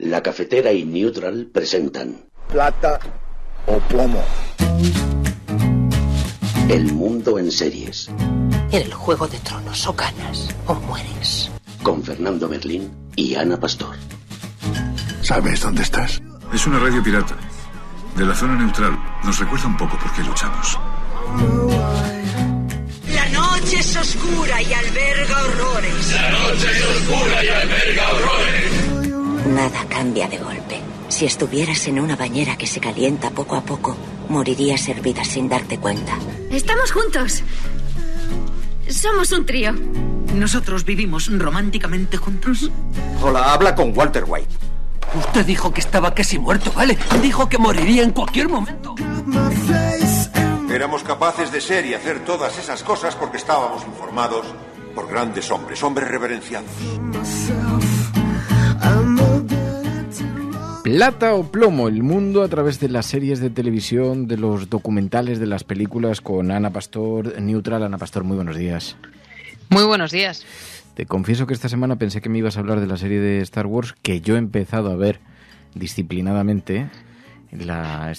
La cafetera y Neutral presentan Plata o plomo. El mundo en series. En el juego de tronos o ganas o mueres. Con Fernando Merlín y Ana Pastor. ¿Sabes dónde estás? Es una radio pirata. De la zona neutral. Nos recuerda un poco por qué luchamos. La noche es oscura y alberga horrores. La noche es oscura y alberga horrores. Nada cambia de golpe. Si estuvieras en una bañera que se calienta poco a poco, morirías hervida sin darte cuenta. Estamos juntos. Somos un trío. Nosotros vivimos románticamente juntos. Hola, habla con Walter White. Usted dijo que estaba casi muerto, ¿vale? Dijo que moriría en cualquier momento. Éramos capaces de ser y hacer todas esas cosas porque estábamos informados por grandes hombres, hombres reverenciados. Lata o plomo, el mundo a través de las series de televisión, de los documentales, de las películas con Ana Pastor, Neutral. Ana Pastor, muy buenos días. Muy buenos días. Te confieso que esta semana pensé que me ibas a hablar de la serie de Star Wars que yo he empezado a ver disciplinadamente. La,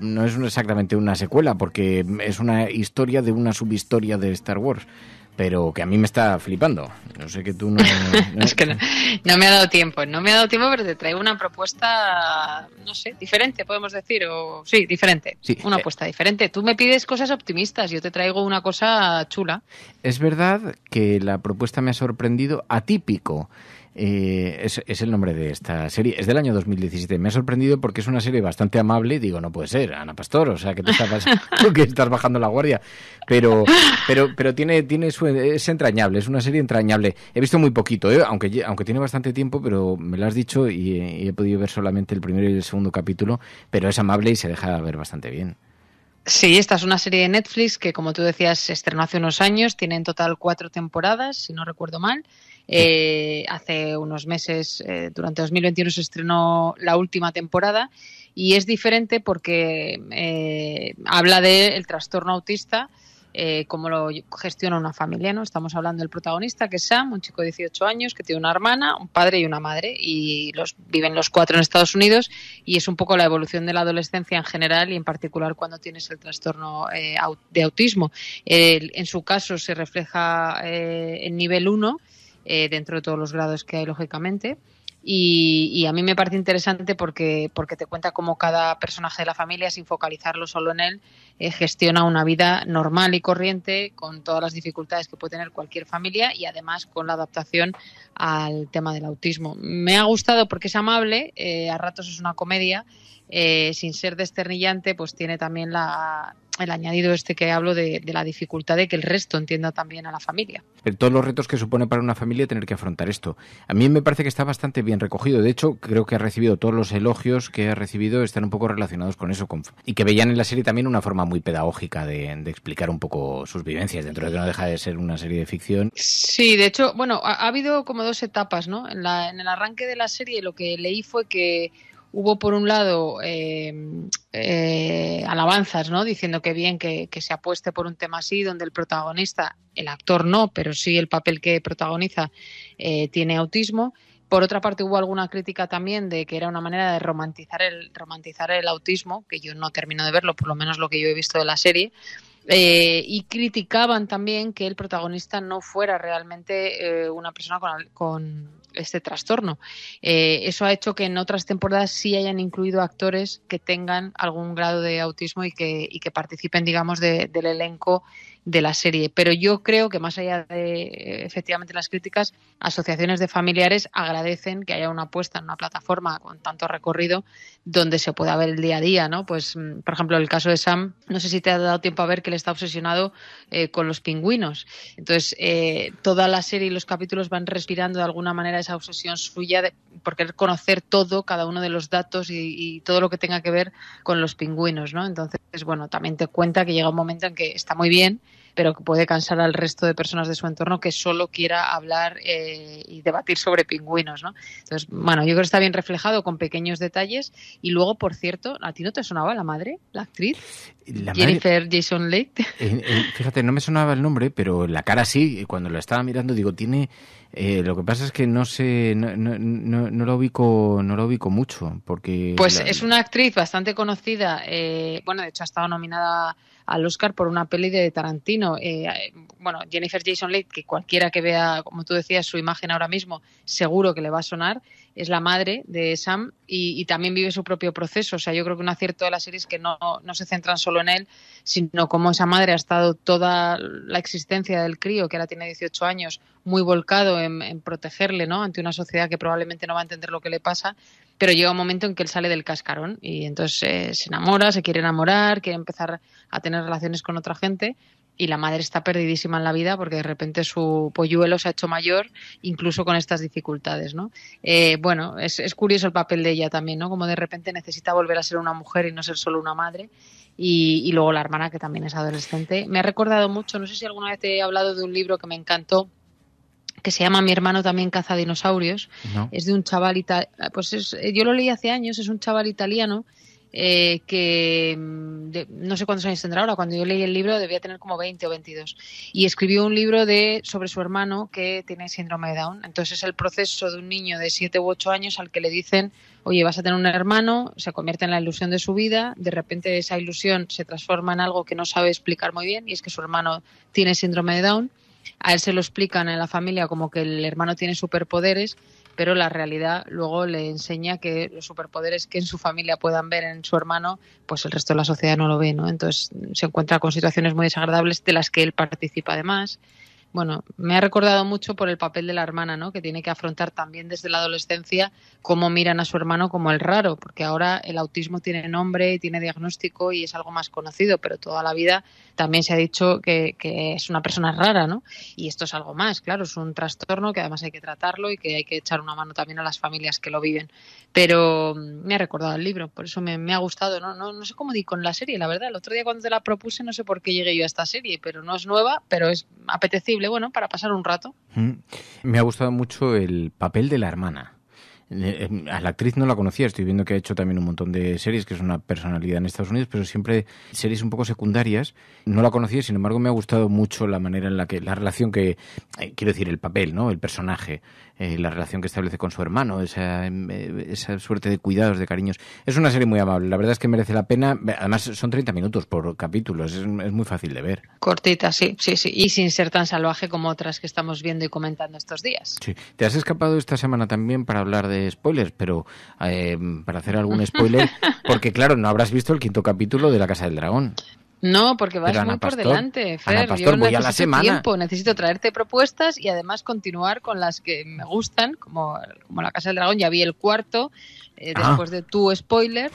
no es exactamente una secuela, porque es una historia de una subhistoria de Star Wars pero que a mí me está flipando. No sé que tú no... me ha dado tiempo, no me ha dado tiempo, pero te traigo una propuesta, no sé, diferente, podemos decir, o sí, diferente. una eh, apuesta diferente. Tú me pides cosas optimistas, yo te traigo una cosa chula. Es verdad que la propuesta me ha sorprendido atípico. Eh, es, es, el nombre de esta serie. Es del año 2017. Me ha sorprendido porque es una serie bastante amable. Digo, no puede ser, Ana Pastor, o sea, que te estás, bajando la guardia. Pero, pero, pero tiene, tiene su, es entrañable, es una serie entrañable. He visto muy poquito, ¿eh? aunque, aunque tiene bastante tiempo, pero me lo has dicho y, y he podido ver solamente el primero y el segundo capítulo. Pero es amable y se deja ver bastante bien. Sí, esta es una serie de Netflix que, como tú decías, se estrenó hace unos años. Tiene en total cuatro temporadas, si no recuerdo mal. Eh, hace unos meses, eh, durante 2021, se estrenó la última temporada y es diferente porque eh, habla del el trastorno autista eh, cómo lo gestiona una familia, ¿no? Estamos hablando del protagonista, que es Sam, un chico de 18 años que tiene una hermana, un padre y una madre, y los viven los cuatro en Estados Unidos, y es un poco la evolución de la adolescencia en general y en particular cuando tienes el trastorno eh, de autismo. en su caso se refleja eh, en nivel 1, eh, dentro de todos los grados que hay, lógicamente y, a mí me parece interesante porque, porque te cuenta cómo cada personaje de la familia, sin focalizarlo solo en él, eh, gestiona una vida normal y corriente con todas las dificultades que puede tener cualquier familia y además con la adaptación al tema del autismo. Me ha gustado porque es amable, eh, a ratos es una comedia, eh, sin ser desternillante, pues tiene también la, el añadido este que hablo de, la dificultad de que el resto entienda también a la familia. todos los retos que supone para una familia tener que afrontar esto. A mí me parece que está bastante bien recogido. De hecho, creo que ha recibido todos los elogios que ha recibido están un poco relacionados con eso. Con, y que veían en la serie también una forma muy pedagógica de, explicar un poco sus vivencias. Dentro de que no deja de ser una serie de ficción. Sí, de hecho, bueno, ha, habido como dos etapas, ¿no? en el arranque de la serie lo que leí fue que hubo por un lado eh, eh, alabanzas, ¿no? Diciendo que bien que, se apueste por un tema así, donde el protagonista, el actor no, pero sí el papel que protagoniza eh, tiene autismo. Por otra parte, hubo alguna crítica también de que era una manera de romantizar el, romantizar el autismo, que yo no termino de verlo, por lo menos lo que yo he visto de la serie. y criticaban también que el protagonista no fuera realmente una persona con, con, este trastorno. Eh, eso ha hecho que en otras temporadas sí hayan incluido actores que tengan algún grado de autismo y que, que participen, digamos, del elenco de la serie. Pero yo creo que más allá de efectivamente las críticas, asociaciones de familiares agradecen que haya una apuesta en una plataforma con tanto recorrido donde se pueda ver el día a día, ¿no? Pues, mm, por ejemplo, el caso de Sam, no sé si te ha dado tiempo a ver que él está obsesionado eh, con los pingüinos. Entonces, eh, toda la serie y los capítulos van respirando de alguna manera esa obsesión suya de, por querer conocer todo, cada uno de los datos y, todo lo que tenga que ver con los pingüinos, ¿no? Entonces, bueno, también te cuenta que llega un momento en que está muy bien, pero que puede cansar al resto de personas de su entorno que solo quiera hablar eh, y debatir sobre pingüinos, ¿no? Entonces, bueno, yo creo que está bien reflejado con pequeños detalles. Y luego, por cierto, ¿a ti no te sonaba la madre, la actriz? Jennifer Jason Leigh. Eh, eh, fíjate, no me sonaba el nombre, pero la cara sí. Cuando la estaba mirando, digo, tiene. Eh, lo que pasa es que no sé, no, no, no, la ubico, no la ubico mucho, porque. Pues es una actriz bastante conocida. bueno, de hecho ha estado nominada al Oscar por una peli de Tarantino. bueno, Jennifer Jason Leigh, que cualquiera que vea, como tú decías, su imagen ahora mismo, seguro que le va a sonar es la madre de Sam y, también vive su propio proceso. O sea, yo creo que un acierto de la serie es que no, se centran solo en él, sino cómo esa madre ha estado toda la existencia del crío, que ahora tiene 18 años, muy volcado en, en protegerle ¿no? ante una sociedad que probablemente no va a entender lo que le pasa pero llega un momento en que él sale del cascarón y entonces eh, se enamora, se quiere enamorar, quiere empezar a tener relaciones con otra gente y la madre está perdidísima en la vida porque de repente su polluelo se ha hecho mayor, incluso con estas dificultades, ¿no? Eh, bueno, es, curioso el papel de ella también, ¿no? Como de repente necesita volver a ser una mujer y no ser solo una madre. Y, y luego la hermana, que también es adolescente. Me ha recordado mucho, no sé si alguna vez te he hablado de un libro que me encantó, que se llama Mi hermano también caza dinosaurios. Es de un chaval italiano. Pues eh, yo lo leí hace años, es un chaval italiano eh, que mm, no sé cuántos años tendrá ahora, cuando yo leí el libro debía tener como 20 o 22, y escribió un libro de, sobre su hermano que tiene síndrome de Down. Entonces es el proceso de un niño de 7 u 8 años al que le dicen, oye, vas a tener un hermano, se convierte en la ilusión de su vida, de repente esa ilusión se transforma en algo que no sabe explicar muy bien, y es que su hermano tiene síndrome de Down a él se lo explican en la familia como que el hermano tiene superpoderes, pero la realidad luego le enseña que los superpoderes que en su familia puedan ver en su hermano, pues el resto de la sociedad no lo ve, ¿no? Entonces se encuentra con situaciones muy desagradables de las que él participa además bueno, me ha recordado mucho por el papel de la hermana, ¿no? Que tiene que afrontar también desde la adolescencia cómo miran a su hermano como el raro, porque ahora el autismo tiene nombre y tiene diagnóstico y es algo más conocido, pero toda la vida también se ha dicho que, es una persona rara, ¿no? Y esto es algo más, claro, es un trastorno que además hay que tratarlo y que hay que echar una mano también a las familias que lo viven. Pero mm, me ha recordado el libro, por eso me, ha gustado, ¿no? ¿no? sé cómo di con la serie, la verdad. El otro día cuando te la propuse no sé por qué llegué yo a esta serie, pero no es nueva, pero es apetecible bueno, para pasar un rato. Mm. Me ha gustado mucho el papel de la hermana. Eh, eh, a la actriz no la conocía, estoy viendo que ha hecho también un montón de series, que es una personalidad en Estados Unidos, pero siempre series un poco secundarias. No la conocía, sin embargo, me ha gustado mucho la manera en la que, la relación que, eh, quiero decir, el papel, ¿no? El personaje eh, la relación que establece con su hermano, eh, esa, suerte de cuidados, de cariños. Es una serie muy amable, la verdad es que merece la pena. Además, son 30 minutos por capítulo, es, muy fácil de ver. Cortita, sí, sí, sí. Y sin ser tan salvaje como otras que estamos viendo y comentando estos días. Sí, te has escapado esta semana también para hablar de spoilers, pero eh, para hacer algún spoiler, porque claro, no habrás visto el quinto capítulo de La Casa del Dragón. No, porque vas muy por delante, Fer. Pastor, Yo voy a la semana. Tiempo, necesito traerte propuestas y además continuar con las que me gustan, como, La Casa del Dragón. Ya vi el cuarto, eh, ah. después de tu spoiler.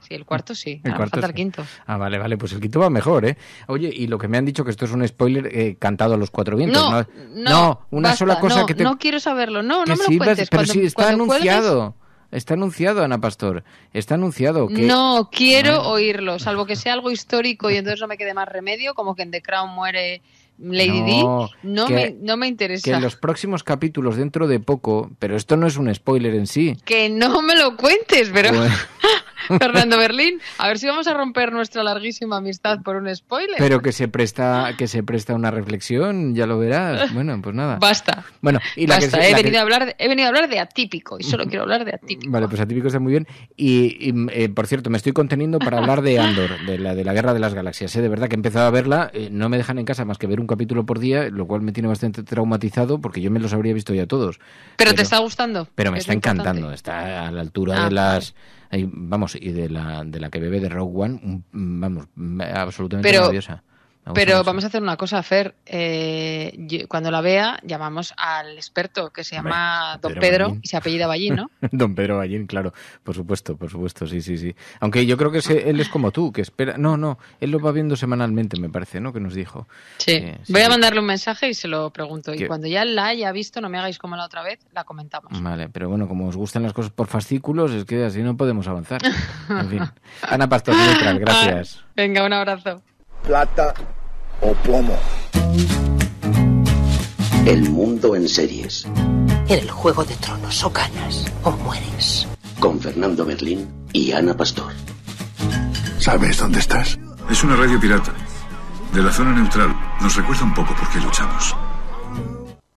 Sí, el cuarto sí. El ah, cuarto falta el quinto. Ah, vale, vale. Pues el quinto va mejor, ¿eh? Oye, y lo que me han dicho que esto es un spoiler eh, cantado a los cuatro vientos. No, no, una sola cosa que te. No quiero saberlo. No, no me lo cuentes. Pero sí, está anunciado. Está anunciado, Ana Pastor. Está anunciado que... No, quiero oírlo, salvo que sea algo histórico y entonces no me quede más remedio, como que en The Crown muere Lady no, D. No, me, no interesa. Que en los próximos capítulos, dentro de poco, pero esto no es un spoiler en sí. Que no me lo cuentes, pero... Fernando Berlín, a ver si vamos a romper nuestra larguísima amistad por un spoiler. Pero que se presta, que se presta una reflexión, ya lo verás. Bueno, pues nada. Basta. Bueno, y la he, venido a hablar de, he venido a hablar de atípico y solo quiero hablar de atípico. Vale, pues atípico está muy bien. Y, eh, por cierto, me estoy conteniendo para hablar de Andor, de la, de la Guerra de las Galaxias. Sé ¿Eh? De verdad que he empezado a verla, eh, no me dejan en casa más que ver un capítulo por día, lo cual me tiene bastante traumatizado porque yo me los habría visto ya todos. Pero, te está gustando. Pero me está encantando, está a la altura de ah. las vamos, y de la, de la que bebe de Rogue One, vamos, absolutamente Pero, pero vamos a hacer una cosa, Fer. Eh, cuando la vea, llamamos al experto que se llama Don Pedro, y se apellida Ballín, ¿no? Don Pedro Ballín, claro. Por supuesto, por supuesto, sí, sí, sí. Aunque yo creo que él es como tú, que espera. No, no, él lo va viendo semanalmente, me parece, ¿no? Que nos dijo. Sí. Eh, Voy a mandarle un mensaje y se lo pregunto. Y cuando ya la haya visto, no me hagáis como la otra vez, la comentamos. Vale, pero bueno, como os gustan las cosas por fascículos, es que así no podemos avanzar. en fin. Ana Pastor, gracias. Venga, un abrazo plata o plomo. El mundo en series. En el juego de tronos o ganas o mueres. Con Fernando Berlín y Ana Pastor. ¿Sabes dónde estás? Es una radio pirata. De la zona neutral. Nos recuerda un poco por qué luchamos.